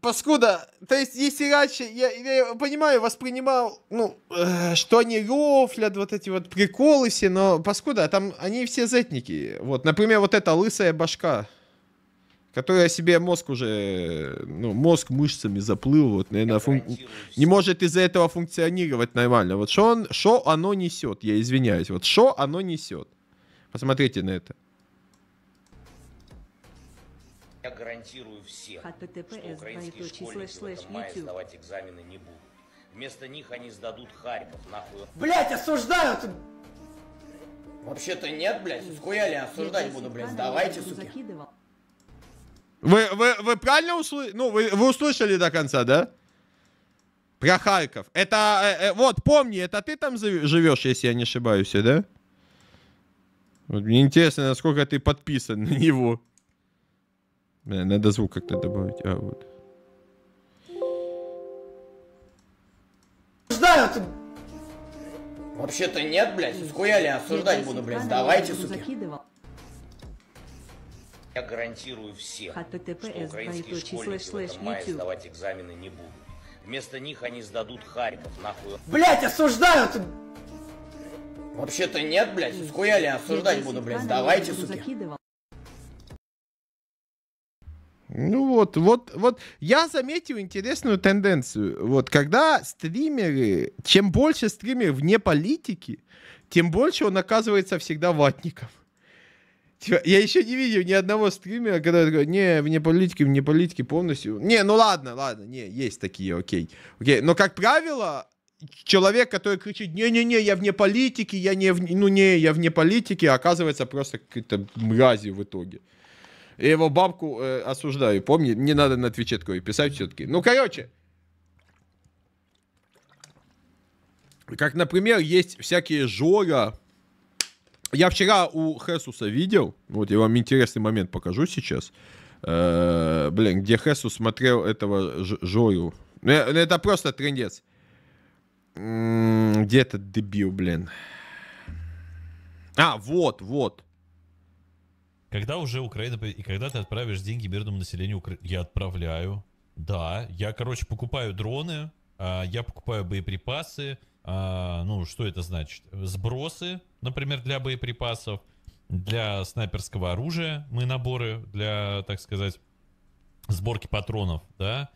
паскуда, то есть, если раньше, я, я понимаю, воспринимал, ну, э, что они рофлят, вот эти вот приколы все, но паскуда, там они все зетники. Вот, например, вот эта лысая башка, которая себе мозг уже, ну, мозг мышцами заплыл, вот, наверное, фун... не может из-за этого функционировать нормально. Вот что он, что оно несет, я извиняюсь, вот что оно несет. Посмотрите на это. гарантирую всех. что украинские школьники в этом мае сдавать экзамены не будут. Вместо них они сдадут Харьков, нахуй. Блять, осуждают! Вообще-то нет, блядь, схуяли, осуждать буду, блядь. Давайте, суки. Вы, вы, вы правильно услышали? Ну, вы, вы услышали до конца, да? Про Харьков. Это, э, э, вот, помни, это ты там живешь, если я не ошибаюсь, да? Вот мне интересно, насколько ты подписан на него. Э, надо звук как-то добавить. А, вот. Знают! Вообще-то нет, блядь, схуяли осуждать буду, блядь. Давайте, суки. Я гарантирую всем, что украинские школьники в этом мае сдавать экзамены не будут. Вместо них они сдадут Харьков, нахуй. Блять, осуждают! Вообще-то нет, блядь, схуяли осуждать буду, блядь. Давайте, суки. Ну вот, вот, вот я заметил интересную тенденцию. Вот когда стримеры, чем больше стример вне политики, тем больше он оказывается всегда ватником. Типа, я еще не видел ни одного стримера, когда такой, не, вне политики, вне политики полностью. Не, ну ладно, ладно, не, есть такие, окей. окей. Но, как правило, человек, который кричит, не-не-не, я вне политики, я не, в... ну не, я вне политики, оказывается просто какой-то мразью в итоге. Я его бабку э, осуждаю. Помни, не надо на Твиче такое писать все-таки. Ну, короче. Как, например, есть всякие Жора. Я вчера у Хесуса видел. Вот я вам интересный момент покажу сейчас. Э, блин, где Хесус смотрел этого Ж Жору. Ну, ну это просто трендец. Где этот дебил, блин? А, вот, вот. Когда уже Украина... И когда ты отправишь деньги мирному населению Украины? Я отправляю. Да, я, короче, покупаю дроны, а, я покупаю боеприпасы, а, ну, что это значит? Сбросы, например, для боеприпасов, для снайперского оружия, мы наборы для, так сказать, сборки патронов, да,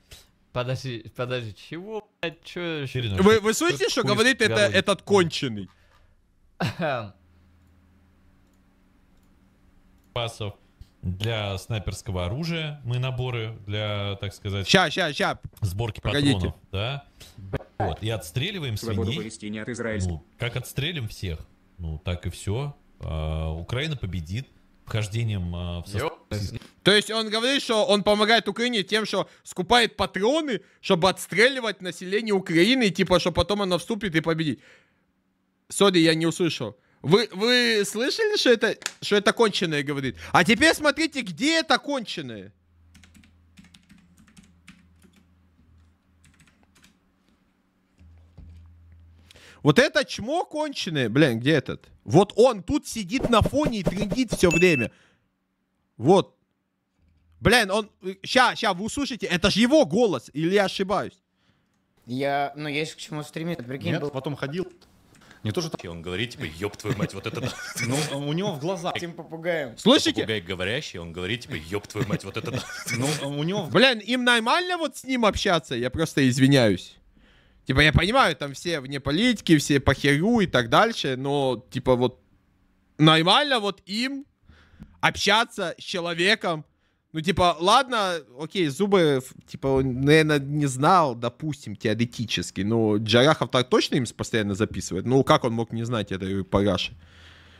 Подожди, подожди, чего, блядь, чё? Вы, вы слышите, что говорит это, этот конченый? пасов для снайперского оружия мы наборы для, так сказать, ща, ща, ща. сборки Погодите. патронов, да? Вот, и отстреливаем свиней. От ну, как отстрелим всех, ну, так и все. А, Украина победит вхождением а, в состав... То есть он говорит, что он помогает Украине тем, что скупает патроны, чтобы отстреливать население Украины, типа, что потом она вступит и победит. Сори, я не услышал. Вы, вы слышали, что это, что это конченое говорит? А теперь смотрите, где это конченое. Вот это чмо конченое. Блин, где этот? Вот он тут сидит на фоне и трендит все время. Вот. Блин, он... Ща, ща, вы услышите. Это же его голос. Или я ошибаюсь? Я... Ну, есть к чему стремиться. Прикинь, Нет, был... потом ходил. Не то, что... И он говорит, типа, ёб твою мать, вот это... да. Ну, а у него в глазах... Этим попугаем. Слышите? Типа попугай говорящий, он говорит, типа, ёб твою мать, вот это... Ну, а у него... Блин, им нормально вот с ним общаться? Я просто извиняюсь. Типа, я понимаю, там все вне политики, все по херю и так дальше, но, типа, вот нормально вот им общаться с человеком, ну, типа, ладно, окей, зубы, типа, он, наверное, не знал, допустим, теоретически. Но Джарахов так точно им постоянно записывает. Ну, как он мог не знать это по Раши?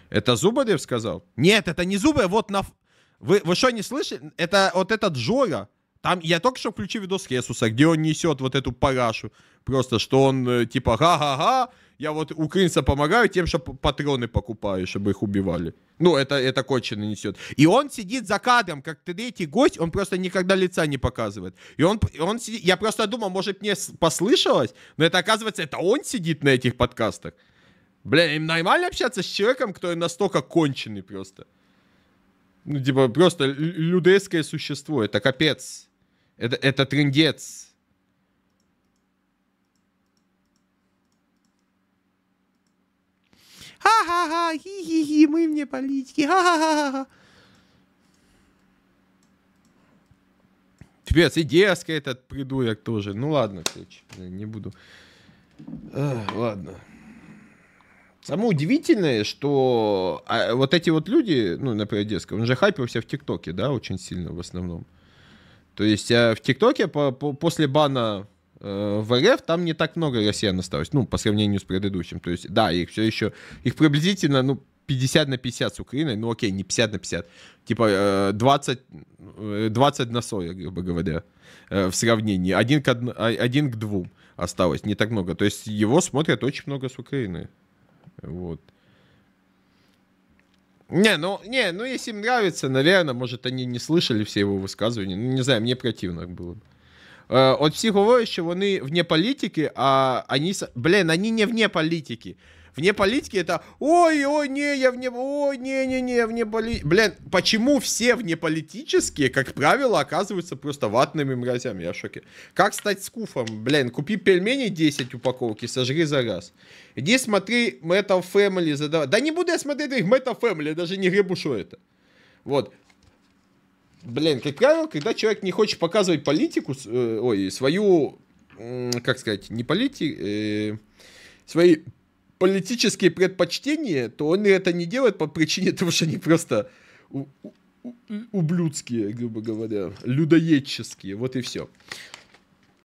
Это Зубарев сказал? Нет, это не зубы, вот на... Вы, вы что, не слышите? Это вот этот Жора. Там я только что включил видос Хесуса, где он несет вот эту парашу. Просто, что он э, типа ха ха ха. Я вот украинцам помогаю тем, что патроны покупаю, чтобы их убивали. Ну, это, это Кочина несет. И он сидит за кадром, как третий гость, он просто никогда лица не показывает. И он, он сидит, я просто думал, может, мне послышалось, но это оказывается, это он сидит на этих подкастах. Бля, им нормально общаться с человеком, который настолько конченый просто. Ну, типа, просто людейское существо, это капец. Это, это трендец. ха хи хи-хи-хи, мы мне политики, ха-ха-ха-ха. Пипец, и Деска этот придурок тоже. Ну ладно, короче, не буду. А, ладно. Самое удивительное, что а, вот эти вот люди, ну, например, Деска, он же хайпился в ТикТоке, да, очень сильно в основном. То есть а в ТикТоке по, по, после бана Э, в РФ там не так много россиян осталось, ну, по сравнению с предыдущим. То есть, да, их все еще, их приблизительно, ну, 50 на 50 с Украиной, ну, окей, не 50 на 50, типа 20, э, 20 э, на 40, грубо говоря, в сравнении. Один к, од... А, один к двум осталось, не так много. То есть его смотрят очень много с Украины. Вот. Не, ну, не, ну если им нравится, наверное, может, они не слышали все его высказывания. Ну, не знаю, мне противно было бы. Э, от всі говорять, що вони вне політики, а вони... Блін, вони не вне політики. Вне политики это ой, ой, не, я вне, ой, не, не, не, вне политики. Блин, почему все вне политические, как правило, оказываются просто ватными мразями? Я в шоке. Как стать скуфом? Блин, купи пельмени 10 упаковки, сожри за раз. Иди смотри Metal Family задавай. Да не буду я смотреть их Metal Family, я даже не гребу, что это. Вот блин, как правило, когда человек не хочет показывать политику, э, ой, свою, э, как сказать, не политику, э, свои политические предпочтения, то он это не делает по причине того, что они просто ублюдские, грубо говоря, людоедческие, вот и все.